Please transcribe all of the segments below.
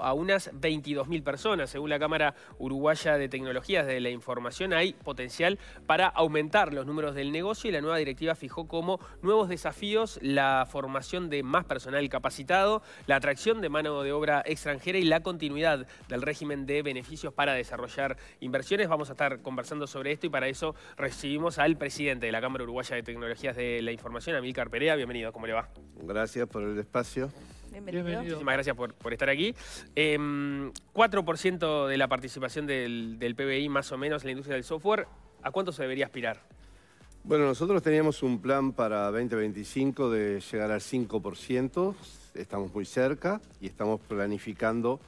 a unas 22.000 personas. Según la Cámara Uruguaya de Tecnologías de la Información, hay potencial para aumentar los números del negocio y la nueva directiva fijó como nuevos desafíos la formación de más personal capacitado, la atracción de mano de obra extranjera y la continuidad del régimen de beneficios para desarrollar inversiones. Vamos a estar conversando sobre esto y para eso recibimos al presidente de la Cámara Uruguaya de Tecnologías de la Información, Amílcar Perea. Bienvenido, ¿cómo le va? Gracias por el espacio. Bienvenido. Muchísimas gracias por, estar aquí. 4% em, de la participación del, del PBI más o menos en la industria del software, ¿a cuánto se debería aspirar? Bueno, nosotros teníamos un plan para 2025 de llegar al 5%, estamos muy cerca y estamos planificando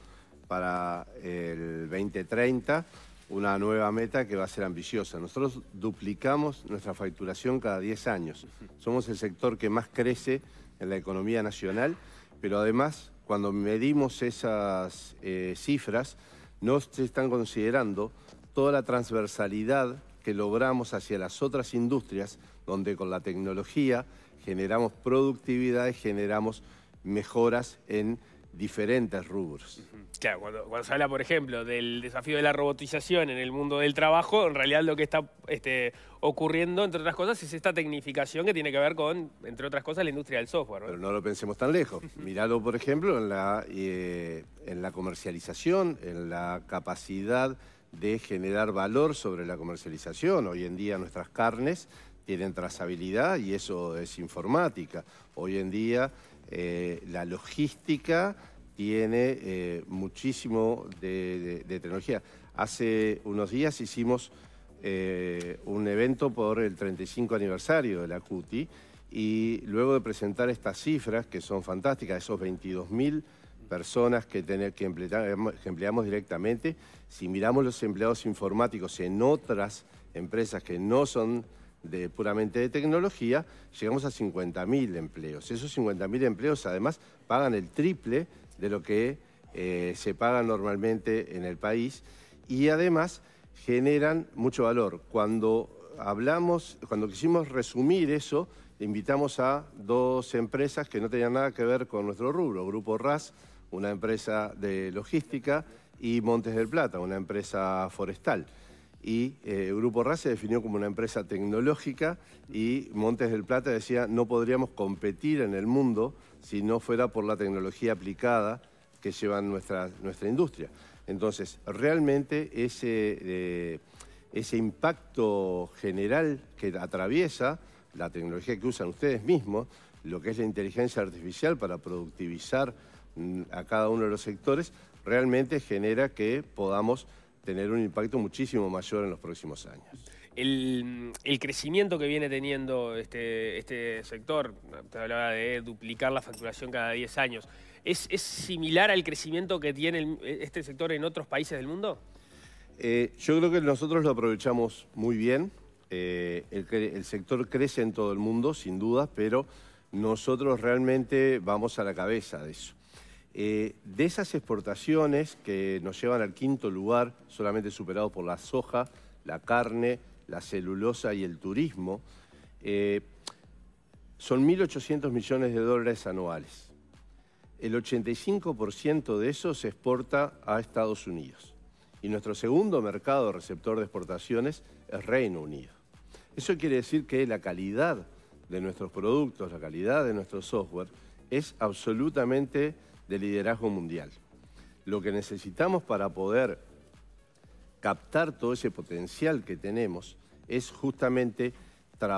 para el 2030 una nueva meta que va a ser ambiciosa. Nosotros duplicamos nuestra facturación cada 10 años. Somos el sector que más crece en la economía nacional pero además cuando medimos esas eh, cifras no se están considerando toda la transversalidad que logramos hacia las otras industrias, donde con la tecnología generamos productividad y generamos mejoras en diferentes rubros. Claro, cuando, se habla, por ejemplo, del desafío de la robotización en el mundo del trabajo, en realidad lo que está este, ocurriendo, entre otras cosas, es esta tecnificación que tiene que ver con, entre otras cosas, la industria del software. Pero no lo pensemos tan lejos. Mirado, por ejemplo, en la, eh, en la comercialización, en la capacidad de generar valor sobre la comercialización. Hoy en día nuestras carnes tienen trazabilidad y eso es informática. Hoy en día eh, la logística tiene eh, muchísimo de, tecnología. Hace unos días hicimos eh, un evento por el 35 aniversario de la CUTI y luego de presentar estas cifras, que son fantásticas, esos 22.000 personas que, que empleamos directamente, si miramos los empleados informáticos en otras empresas que no son de puramente de tecnología, llegamos a 50.000 empleos. Esos 50.000 empleos además pagan el triple de lo que eh, se paga normalmente en el país y además generan mucho valor. Cuando hablamos, cuando quisimos resumir eso, invitamos a dos empresas que no tenían nada que ver con nuestro rubro, Grupo RAS, una empresa de logística, y Montes del Plata, una empresa forestal y eh, Grupo RAS se definió como una empresa tecnológica y Montes del Plata decía no podríamos competir en el mundo si no fuera por la tecnología aplicada que lleva nuestra, nuestra industria. Entonces, realmente ese, eh, ese impacto general que atraviesa la tecnología que usan ustedes mismos, lo que es la inteligencia artificial para productivizar mm, a cada uno de los sectores, realmente genera que podamos tener un impacto muchísimo mayor en los próximos años. El, crecimiento que viene teniendo este, este sector, te hablaba de duplicar la facturación cada 10 años, ¿es, similar al crecimiento que tiene este sector en otros países del mundo? Eh, yo creo que nosotros lo aprovechamos muy bien. Eh, el, sector crece en todo el mundo, sin duda, pero nosotros realmente vamos a la cabeza de eso. Eh, de esas exportaciones que nos llevan al quinto lugar, solamente superado por la soja, la carne, la celulosa y el turismo, eh, son 1.800 millones de dólares anuales. El 85% de eso se exporta a Estados Unidos. Y nuestro segundo mercado receptor de exportaciones es Reino Unido. Eso quiere decir que la calidad de nuestros productos, la calidad de nuestro software, es absolutamente de liderazgo mundial. Lo que necesitamos para poder captar todo ese potencial que tenemos es justamente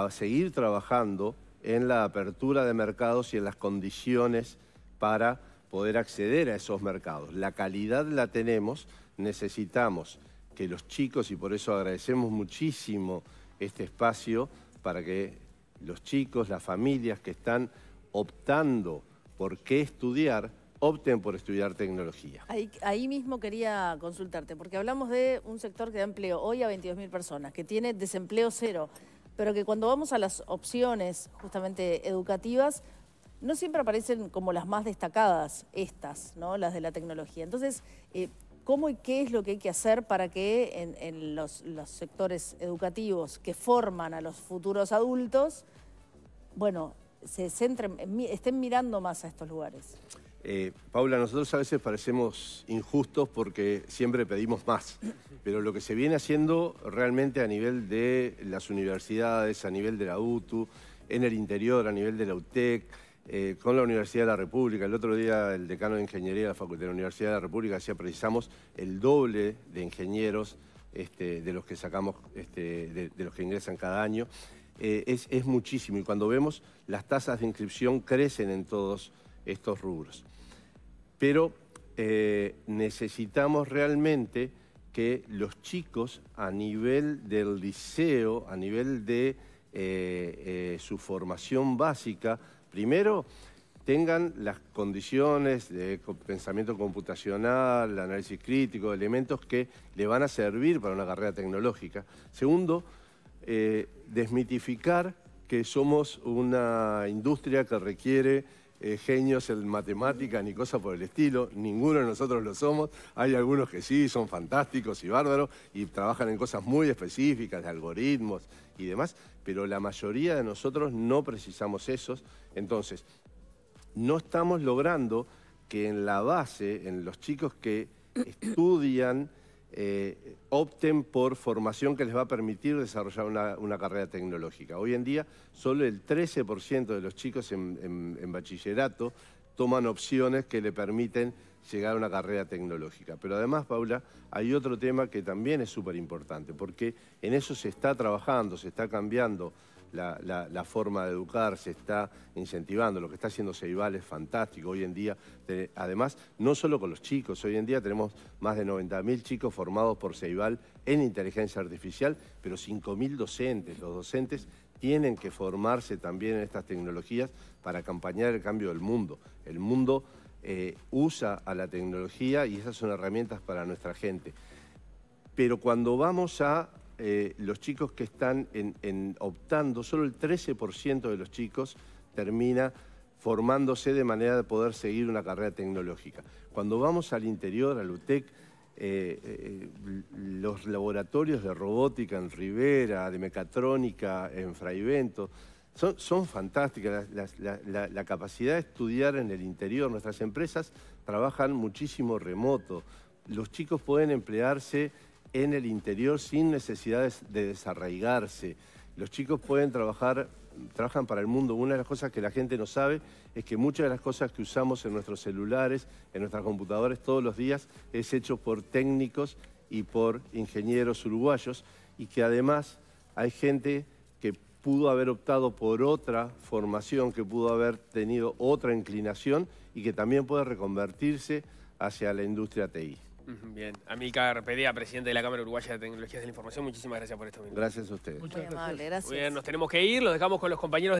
seguir trabajando en la apertura de mercados y en las condiciones para poder acceder a esos mercados. La calidad la tenemos, necesitamos que los chicos, y por eso agradecemos muchísimo este espacio, para que los chicos, las familias que están optando por qué estudiar, opten por estudiar tecnología. Ahí, mismo quería consultarte, porque hablamos de un sector que da empleo hoy a 22.000 personas, que tiene desempleo cero, pero que cuando vamos a las opciones justamente educativas, no siempre aparecen como las más destacadas estas, ¿no? las de la tecnología. Entonces, eh, ¿cómo y qué es lo que hay que hacer para que en, los, los sectores educativos que forman a los futuros adultos, bueno, se centren, estén mirando más a estos lugares? Eh, Paula, nosotros a veces parecemos injustos porque siempre pedimos más, pero lo que se viene haciendo realmente a nivel de las universidades, a nivel de la UTU, en el interior, a nivel de la UTEC, eh, con la Universidad de la República. El otro día el decano de Ingeniería de la Facultad de la Universidad de la República decía precisamos el doble de ingenieros este, de los que sacamos, este, de, los que ingresan cada año. Eh, es muchísimo y cuando vemos las tasas de inscripción crecen en todos estos rubros. Pero eh, necesitamos realmente que los chicos a nivel del liceo, a nivel de eh, eh, su formación básica, primero tengan las condiciones de pensamiento computacional, análisis crítico, elementos que le van a servir para una carrera tecnológica. Segundo, desmitificar que somos una industria que requiere eh, genios en matemática ni cosas por el estilo, ninguno de nosotros lo somos, hay algunos que sí, son fantásticos y bárbaros y trabajan en cosas muy específicas, de algoritmos y demás, pero la mayoría de nosotros no precisamos esos, entonces no estamos logrando que en la base, en los chicos que estudian, eh, opten por formación que les va a permitir desarrollar una, carrera tecnológica. Hoy en día, solo el 13% de los chicos en, en bachillerato toman opciones que le permiten llegar a una carrera tecnológica. Pero además, Paula, hay otro tema que también es súper importante, porque en eso se está trabajando, se está cambiando la, forma de educar, se está incentivando. Lo que está haciendo Ceibal es fantástico. Hoy en día, además, no solo con los chicos, hoy en día tenemos más de 90.000 chicos formados por Ceibal en inteligencia artificial, pero 5.000 docentes. Los docentes tienen que formarse también en estas tecnologías para acompañar el cambio del mundo. El mundo eh, usa a la tecnología y esas son herramientas para nuestra gente. Pero cuando vamos a eh, los chicos que están optando, solo el 13% de los chicos termina formándose de manera de poder seguir una carrera tecnológica. Cuando vamos al interior, al UTEC, eh, eh, los laboratorios de robótica en Rivera, de mecatrónica en Fraivento, son, son fantásticas. la, capacidad de estudiar en el interior, nuestras empresas trabajan muchísimo remoto. Los chicos pueden emplearse en el interior sin necesidades de desarraigarse. Los chicos pueden trabajar, trabajan para el mundo. Una de las cosas que la gente no sabe es que muchas de las cosas que usamos en nuestros celulares, en nuestras computadoras todos los días, es hecho por técnicos y por ingenieros uruguayos y que además hay gente que pudo haber optado por otra formación, que pudo haber tenido otra inclinación y que también puede reconvertirse hacia la industria TI. Bien. Amílcar Pedea, presidente de la Cámara Uruguaya de Tecnologías de la Información, muchísimas gracias por esto. Gracias a ustedes. Muy Amable, gracias. nos tenemos que ir, los dejamos con los compañeros. De